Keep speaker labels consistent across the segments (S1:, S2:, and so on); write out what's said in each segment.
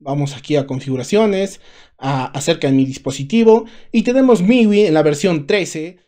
S1: Vamos aquí a configuraciones, a acerca de mi dispositivo y tenemos MIUI en la versión 13.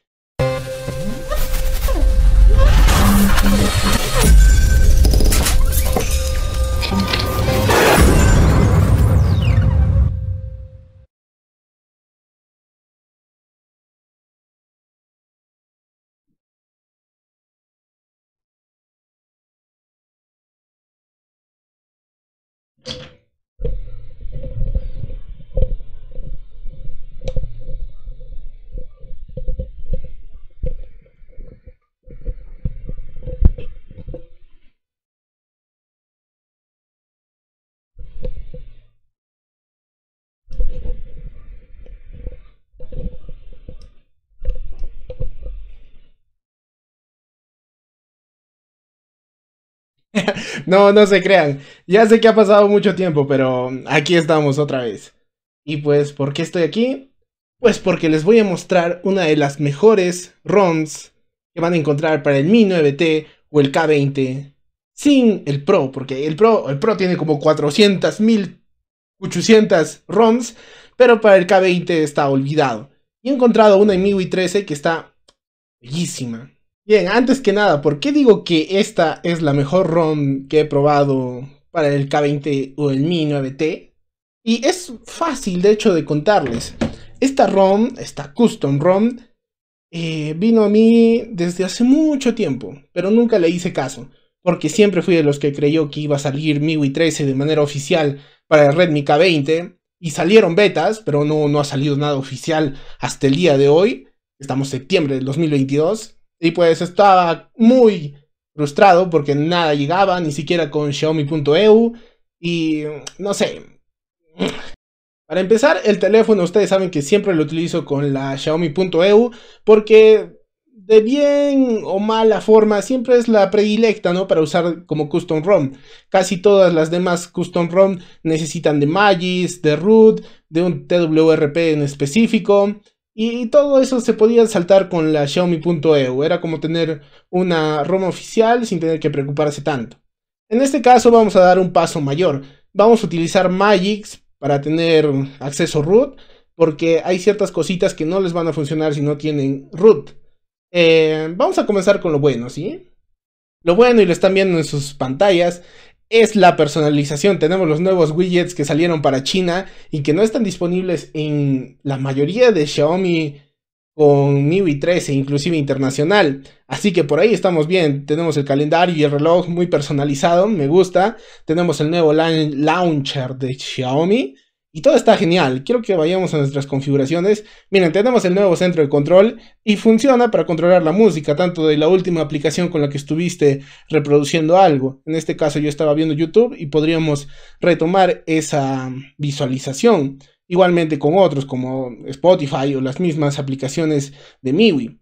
S1: no, no se crean. Ya sé que ha pasado mucho tiempo, pero aquí estamos otra vez. Y pues, ¿por qué estoy aquí? Pues porque les voy a mostrar una de las mejores ROMs que van a encontrar para el Mi 9T o el K20 sin el Pro, porque el Pro, el Pro tiene como 400, 800 ROMs, pero para el K20 está olvidado. Y he encontrado una en MIUI 13 que está bellísima. Bien, antes que nada, ¿por qué digo que esta es la mejor ROM que he probado para el K20 o el Mi 9T? Y es fácil, de hecho, de contarles. Esta ROM, esta custom ROM, eh, vino a mí desde hace mucho tiempo, pero nunca le hice caso, porque siempre fui de los que creyó que iba a salir MIUI 13 de manera oficial para el Redmi K20, y salieron betas, pero no, no ha salido nada oficial hasta el día de hoy, estamos en septiembre del 2022, y pues estaba muy frustrado porque nada llegaba, ni siquiera con Xiaomi.eu. Y no sé. Para empezar, el teléfono ustedes saben que siempre lo utilizo con la Xiaomi.eu porque de bien o mala forma siempre es la predilecta, ¿no? Para usar como custom ROM. Casi todas las demás custom ROM necesitan de Magis, de root, de un TWRP en específico. Y todo eso se podía saltar con la Xiaomi.eu. Era como tener una ROM oficial sin tener que preocuparse tanto. En este caso vamos a dar un paso mayor. Vamos a utilizar Magix para tener acceso root. Porque hay ciertas cositas que no les van a funcionar si no tienen root. Eh, vamos a comenzar con lo bueno, ¿sí? Lo bueno, y lo están viendo en sus pantallas, es la personalización. Tenemos los nuevos widgets que salieron para China y que no están disponibles en la mayoría de Xiaomi con MIUI 13, e inclusive internacional. Así que por ahí estamos bien. Tenemos el calendario y el reloj muy personalizado, me gusta. Tenemos el nuevo launcher de Xiaomi y todo está genial. Quiero que vayamos a nuestras configuraciones. Miren, tenemos el nuevo centro de control y funciona para controlar la música, tanto de la última aplicación con la que estuviste reproduciendo algo. En este caso yo estaba viendo YouTube y podríamos retomar esa visualización. Igualmente con otros como Spotify o las mismas aplicaciones de MIUI.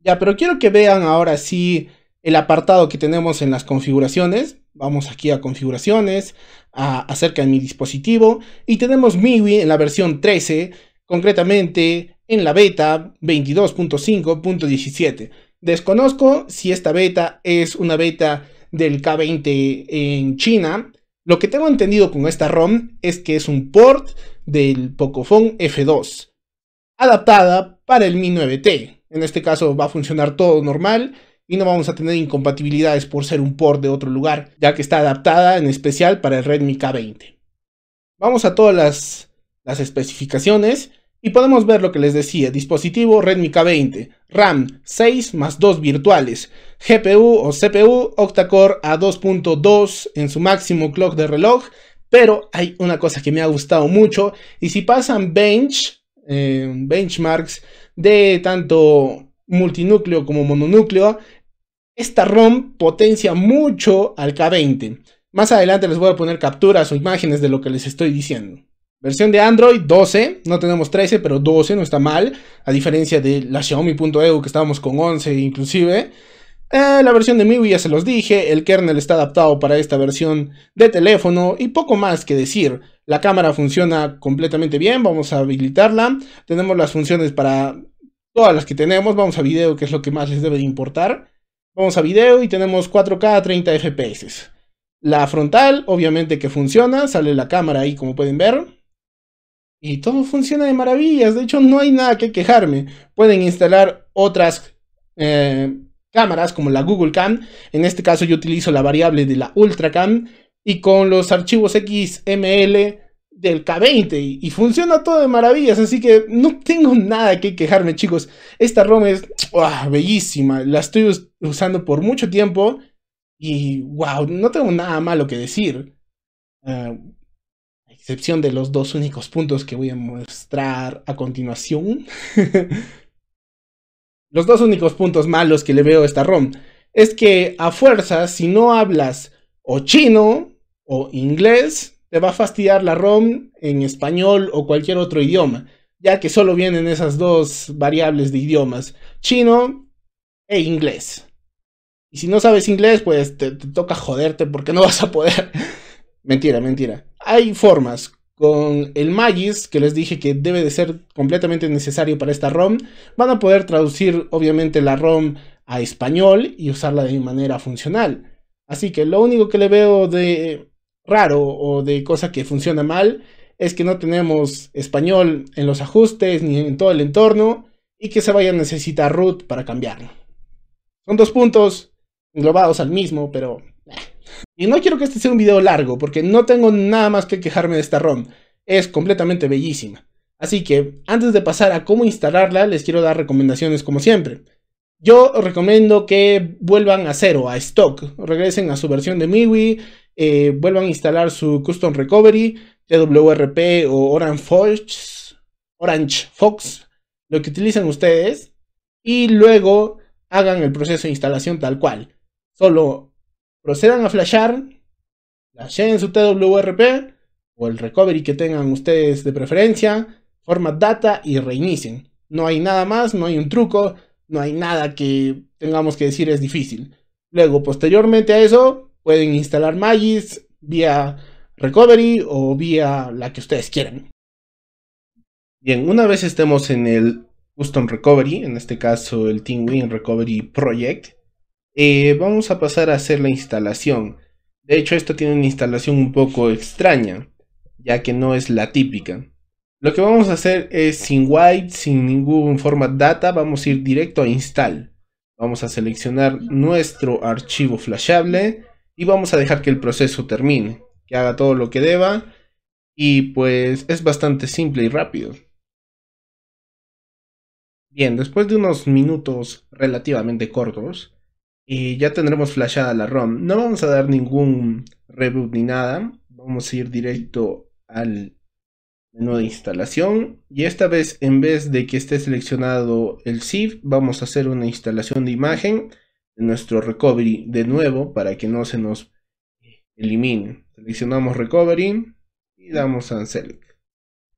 S1: Ya, pero quiero que vean ahora sí el apartado que tenemos en las configuraciones. Vamos aquí a configuraciones, acerca de mi dispositivo y tenemos MIUI en la versión 13, concretamente en la beta 22.5.17. Desconozco si esta beta es una beta del K20 en China. Lo que tengo entendido con esta ROM es que es un port del Pocophone F2, adaptada para el Mi 9T. En este caso va a funcionar todo normal y no vamos a tener incompatibilidades por ser un port de otro lugar, ya que está adaptada en especial para el Redmi K20. Vamos a todas las, especificaciones y podemos ver lo que les decía, dispositivo Redmi K20, RAM 6 más 2 virtuales, GPU o CPU OctaCore a 2.2 en su máximo clock de reloj, pero hay una cosa que me ha gustado mucho y si pasan bench, eh, benchmarks de tanto multinúcleo como mononúcleo, esta ROM potencia mucho al K20. Más adelante les voy a poner capturas o imágenes de lo que les estoy diciendo. Versión de Android 12, no tenemos 13, pero 12 no está mal, a diferencia de la Xiaomi.eu que estábamos con 11 inclusive. Eh, la versión de MIUI ya se los dije, el kernel está adaptado para esta versión de teléfono y poco más que decir. La cámara funciona completamente bien, vamos a habilitarla. Tenemos las funciones para todas las que tenemos, vamos a video que es lo que más les debe importar. Vamos a video y tenemos 4K a 30 FPS. La frontal, obviamente que funciona, sale la cámara ahí como pueden ver. Y todo funciona de maravillas, de hecho no hay nada que quejarme. Pueden instalar otras eh, cámaras como la Google Cam, en este caso yo utilizo la variable de la Ultra Cam y con los archivos XML del K20 y, funciona todo de maravillas, así que no tengo nada que quejarme chicos. Esta ROM es bellísima, la estoy usando por mucho tiempo y wow, no tengo nada malo que decir. Ah, a excepción de los dos únicos puntos que voy a mostrar a continuación. los dos únicos puntos malos que le veo a esta ROM es que a fuerza, si no hablas o chino o inglés, te va a fastidiar la ROM en español o cualquier otro idioma, ya que solo vienen esas dos variables de idiomas, chino e inglés. Y si no sabes inglés, pues te, toca joderte porque no vas a poder. mentira, mentira. Hay formas. Con el Magis, que les dije que debe de ser completamente necesario para esta ROM, van a poder traducir obviamente la ROM a español y usarla de manera funcional. Así que lo único que le veo de raro o de cosa que funciona mal es que no tenemos español en los ajustes ni en todo el entorno y que se vaya a necesitar root para cambiar Son dos puntos englobados al mismo, pero... Eh. Y no quiero que este sea un video largo porque no tengo nada más que quejarme de esta ROM. Es completamente bellísima. Así que antes de pasar a cómo instalarla, les quiero dar recomendaciones como siempre. Yo recomiendo que vuelvan a cero, a stock, regresen a su versión de MIUI, eh, vuelvan a instalar su Custom Recovery, TWRP o Orange Fox, Orange Fox, lo que utilicen ustedes, y luego hagan el proceso de instalación tal cual. Solo procedan a flashar, Flashen su TWRP o el recovery que tengan ustedes de preferencia, format data y reinicien. No hay nada más, no hay un truco, no hay nada que tengamos que decir es difícil. Luego, posteriormente a eso, Pueden instalar Magis vía Recovery o vía la que ustedes quieran. Bien, una vez estemos en el Custom Recovery, en este caso el TeamWin Recovery Project, eh, vamos a pasar a hacer la instalación. De hecho, esto tiene una instalación un poco extraña, ya que no es la típica. Lo que vamos a hacer es sin wipe, sin ningún format data, vamos a ir directo a install. Vamos a seleccionar nuestro archivo flashable y vamos a dejar que el proceso termine, que haga todo lo que deba y pues es bastante simple y rápido. Bien, después de unos minutos relativamente cortos, y eh, ya tendremos flashada la ROM. No vamos a dar ningún reboot ni nada. Vamos a ir directo al menú de instalación. Y esta vez, en vez de que esté seleccionado el SIF. vamos a hacer una instalación de imagen nuestro recovery de nuevo para que no se nos elimine. Seleccionamos recovery y damos a select.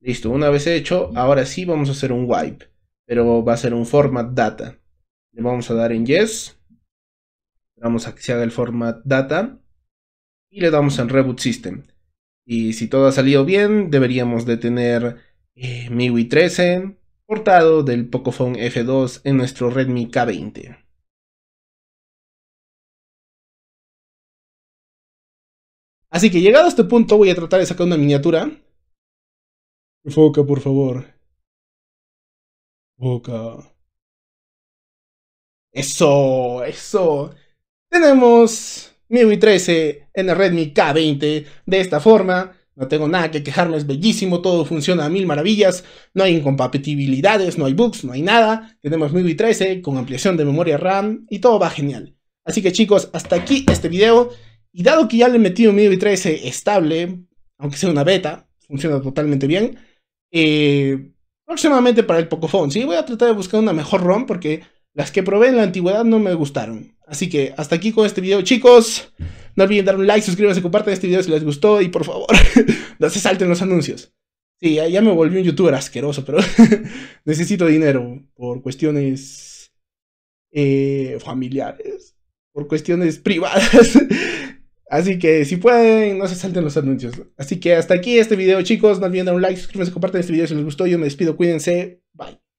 S1: Listo, una vez hecho, ahora sí vamos a hacer un wipe, pero va a ser un format data. Le vamos a dar en yes, vamos a que se haga el format data y le damos en reboot system. Y si todo ha salido bien, deberíamos de tener eh, MIUI 13 portado del Pocophone F2 en nuestro Redmi K20. Así que llegado a este punto voy a tratar de sacar una miniatura. Enfoca, por favor. Enfoca. Eso, eso. Tenemos MIUI 13 en el Redmi K20 de esta forma. No tengo nada que quejarme, es bellísimo, todo funciona a mil maravillas, no hay incompatibilidades, no hay bugs, no hay nada. Tenemos MIUI 13 con ampliación de memoria RAM y todo va genial. Así que chicos, hasta aquí este video. Y dado que ya le he metido MIUI 13 estable, aunque sea una beta, funciona totalmente bien. Eh, próximamente para el Pocophone, sí, voy a tratar de buscar una mejor ROM porque las que probé en la antigüedad no me gustaron. Así que hasta aquí con este video, chicos. No olviden dar un like, suscríbanse, compartan este video si les gustó y por favor, no se salten los anuncios. Sí, ya, me volví un youtuber asqueroso, pero necesito dinero por cuestiones eh, familiares, por cuestiones privadas. Así que si pueden, no se salten los anuncios. Así que hasta aquí este video, chicos. No olviden dar un like, suscribirse, compartan este video si les gustó. Yo me despido, cuídense. Bye.